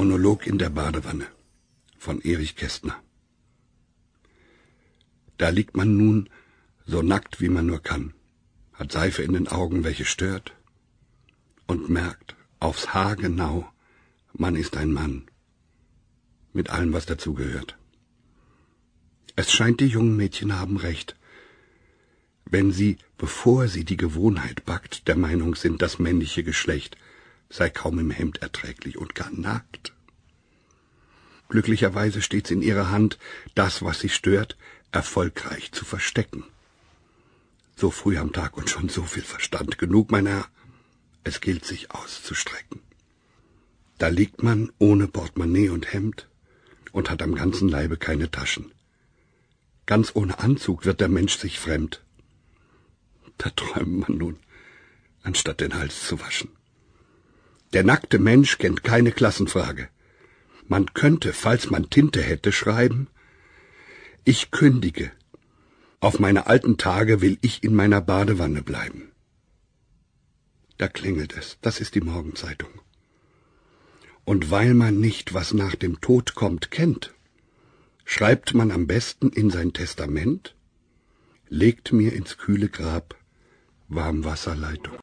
Monolog in der Badewanne von Erich Kästner. Da liegt man nun so nackt, wie man nur kann, hat Seife in den Augen, welche stört, und merkt aufs Haar genau, man ist ein Mann, mit allem, was dazugehört. Es scheint, die jungen Mädchen haben recht, wenn sie, bevor sie die Gewohnheit backt, der Meinung sind, das männliche Geschlecht – sei kaum im Hemd erträglich und gar nackt. Glücklicherweise steht's in ihrer Hand, das, was sie stört, erfolgreich zu verstecken. So früh am Tag und schon so viel Verstand genug, mein Herr. Es gilt, sich auszustrecken. Da liegt man ohne Portemonnaie und Hemd und hat am ganzen Leibe keine Taschen. Ganz ohne Anzug wird der Mensch sich fremd. Da träumt man nun, anstatt den Hals zu waschen. Der nackte Mensch kennt keine Klassenfrage. Man könnte, falls man Tinte hätte, schreiben Ich kündige. Auf meine alten Tage will ich in meiner Badewanne bleiben. Da klingelt es, das ist die Morgenzeitung. Und weil man nicht, was nach dem Tod kommt, kennt, schreibt man am besten in sein Testament, legt mir ins kühle Grab Warmwasserleitung.